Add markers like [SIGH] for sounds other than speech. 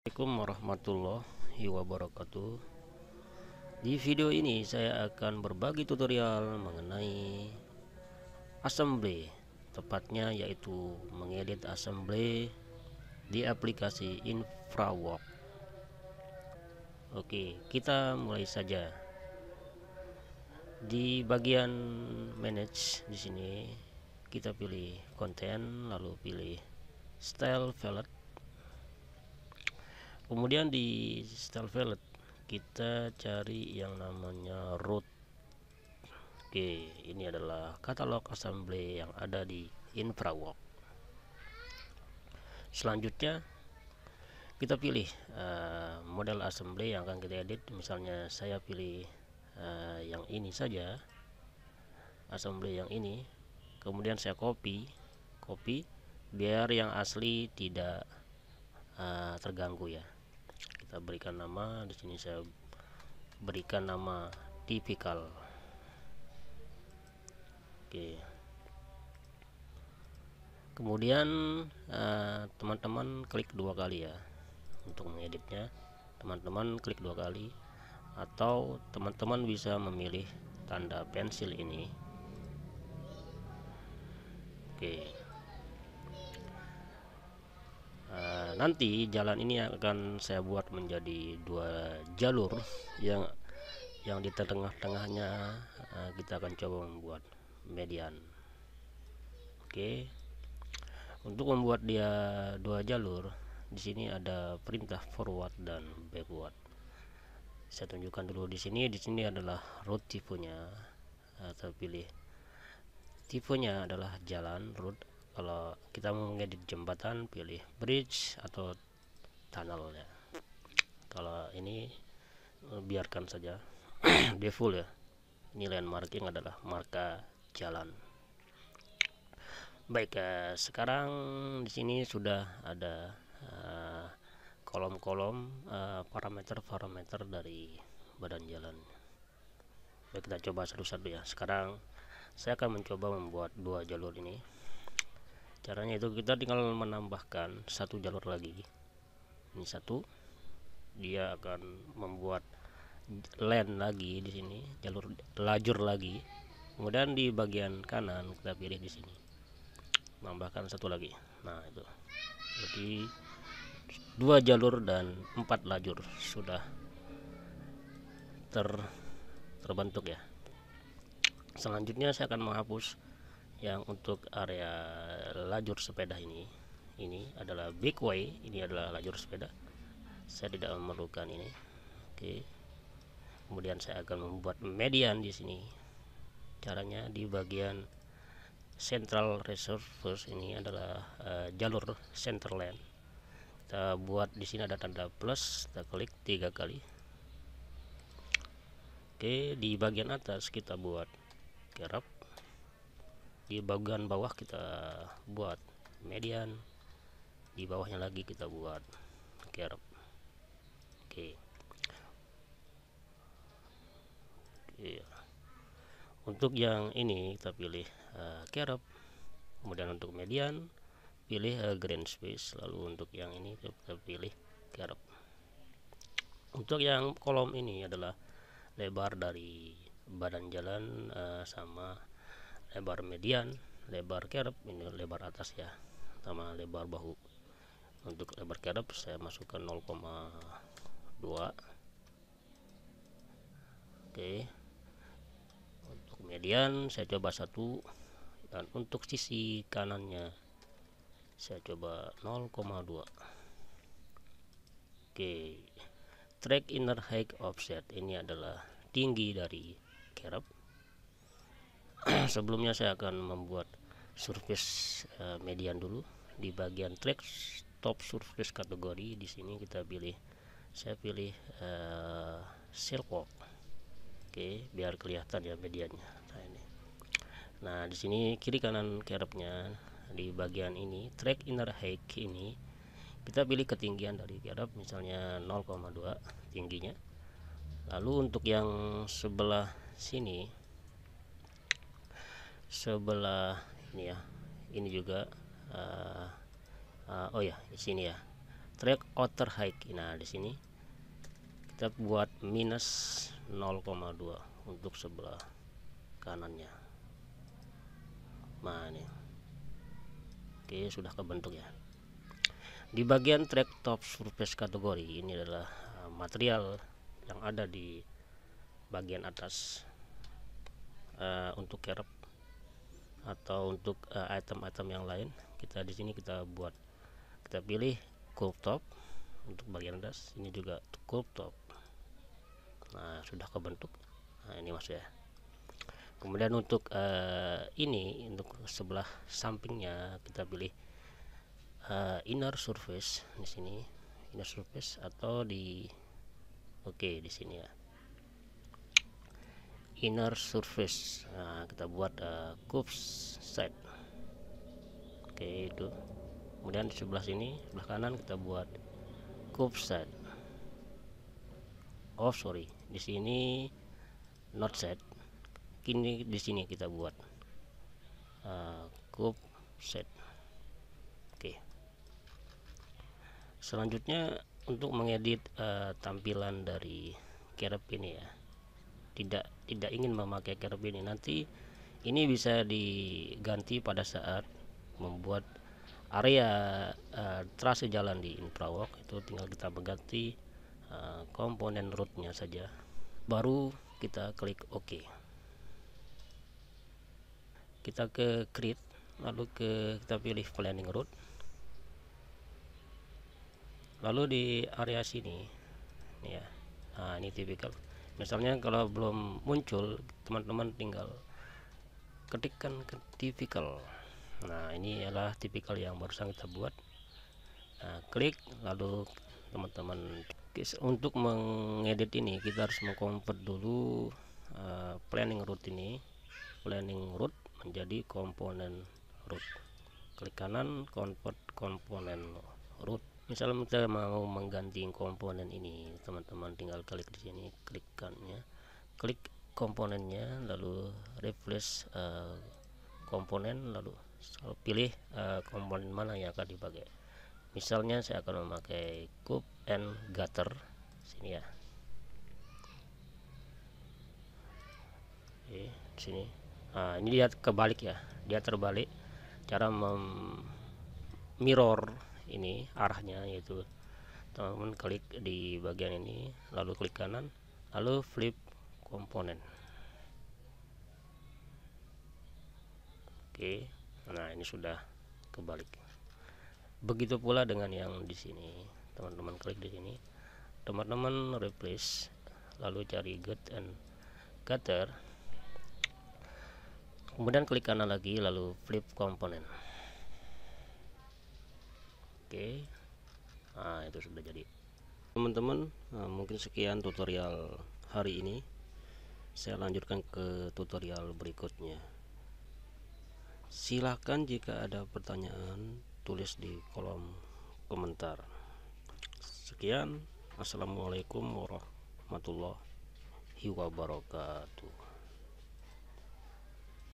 Assalamualaikum warahmatullahi wabarakatuh Di video ini saya akan berbagi tutorial mengenai assembly Tepatnya yaitu mengedit assembly di aplikasi InfraWork Oke kita mulai saja Di bagian manage di sini kita pilih konten lalu pilih style palette kemudian di style velvet kita cari yang namanya root oke ini adalah katalog assembly yang ada di infrawalk selanjutnya kita pilih uh, model assembly yang akan kita edit misalnya saya pilih uh, yang ini saja assembly yang ini kemudian saya copy copy biar yang asli tidak uh, terganggu ya kita berikan nama di sini saya berikan nama tipikal oke kemudian eh, teman-teman eh, klik dua kali ya untuk mengeditnya teman-teman klik dua kali atau teman-teman bisa memilih tanda pensil ini oke okay. Eh, nanti jalan ini akan saya buat menjadi dua jalur yang yang di tengah-tengahnya uh, kita akan coba membuat median oke okay. untuk membuat dia dua jalur di sini ada perintah forward dan backward saya tunjukkan dulu di sini di sini adalah route tipenya eh, atau pilih tipenya adalah jalan route kalau kita mau ngedit jembatan pilih bridge atau tunnel ya kalau ini biarkan saja [CLEARS THROAT] default ya nilai marking adalah marka jalan baik eh, sekarang di sini sudah ada eh, kolom-kolom eh, parameter-parameter dari badan jalan baik kita coba satu-satu ya sekarang saya akan mencoba membuat dua jalur ini caranya itu kita tinggal menambahkan satu jalur lagi ini satu dia akan membuat land lagi di sini jalur lajur lagi kemudian di bagian kanan kita pilih di sini tambahkan satu lagi nah itu jadi dua jalur dan empat lajur sudah ter terbentuk ya selanjutnya saya akan menghapus yang untuk area lajur sepeda ini ini adalah big way ini adalah lajur sepeda saya tidak memerlukan ini oke kemudian saya akan membuat median di sini caranya di bagian central reserves ini adalah uh, jalur center land kita buat di sini ada tanda plus kita klik tiga kali oke di bagian atas kita buat kerap di bagian bawah kita buat median di bawahnya lagi kita buat kerb oke okay. okay. untuk yang ini kita pilih uh, kemudian untuk median pilih uh, green space lalu untuk yang ini kita pilih kerb untuk yang kolom ini adalah lebar dari badan jalan uh, sama lebar median lebar kerap, ini lebar atas ya sama lebar bahu untuk lebar kerap saya masukkan 0,2 oke okay. untuk median saya coba satu dan untuk sisi kanannya saya coba 0,2 oke okay. track inner height offset ini adalah tinggi dari kerap. [CLEARS THROAT] sebelumnya saya akan membuat surface eh, median dulu di bagian track top surface kategori di sini kita pilih saya pilih uh, eh, circle oke biar kelihatan ya medianya nah ini nah di sini kiri kanan kerapnya di bagian ini track inner height ini kita pilih ketinggian dari kerap misalnya 0,2 tingginya lalu untuk yang sebelah sini sebelah ini ya ini juga uh, uh, oh ya di sini ya track outer hike nah di sini kita buat minus 0,2 untuk sebelah kanannya nah ini oke sudah kebentuk ya di bagian track top surface kategori ini adalah eh, material yang ada di bagian atas uh, untuk kerep atau untuk eh, item-item uh, yang lain kita di sini kita buat kita pilih curve top untuk bagian atas ini juga curve top nah sudah kebentuk nah ini mas ya kemudian untuk uh, ini untuk sebelah sampingnya kita pilih uh, inner surface di sini inner surface atau di oke okay, di sini ya inner surface nah, kita buat uh, eh, curve set oke itu kemudian di sebelah sini sebelah kanan kita buat curve set oh sorry di sini not set kini di sini kita buat uh, eh, curve set oke selanjutnya untuk mengedit uh, tampilan dari kerep ini ya tidak tidak ingin memakai kerb ini nanti ini bisa diganti pada saat membuat area uh, trase jalan di infrawalk itu tinggal kita berganti uh, komponen rootnya saja baru kita klik OK kita ke create lalu ke kita pilih planning route lalu di area sini ya nah ini tipikal misalnya kalau belum muncul teman-teman tinggal ketikkan ke tipikal nah ini adalah tipikal yang barusan kita buat nah, klik lalu teman-teman untuk mengedit ini kita harus mengkonvert dulu uh, planning root ini planning root menjadi komponen root klik kanan convert komponen root misalnya kita mau mengganti komponen ini teman-teman tinggal klik di sini klikkannya klik komponennya lalu refresh uh, komponen lalu pilih uh, komponen mana yang akan dipakai misalnya saya akan memakai cup and gutter sini ya Oke, sini nah, ini lihat kebalik ya dia terbalik cara mem mirror ini arahnya yaitu teman-teman klik di bagian ini lalu klik kanan lalu flip komponen oke nah ini sudah kebalik begitu pula dengan yang di sini teman-teman klik di sini teman-teman replace lalu cari get and cutter kemudian klik kanan lagi lalu flip komponen oke nah itu sudah jadi teman-teman nah, mungkin sekian tutorial hari ini saya lanjutkan ke tutorial berikutnya silahkan jika ada pertanyaan tulis di kolom komentar sekian assalamualaikum warahmatullahi wabarakatuh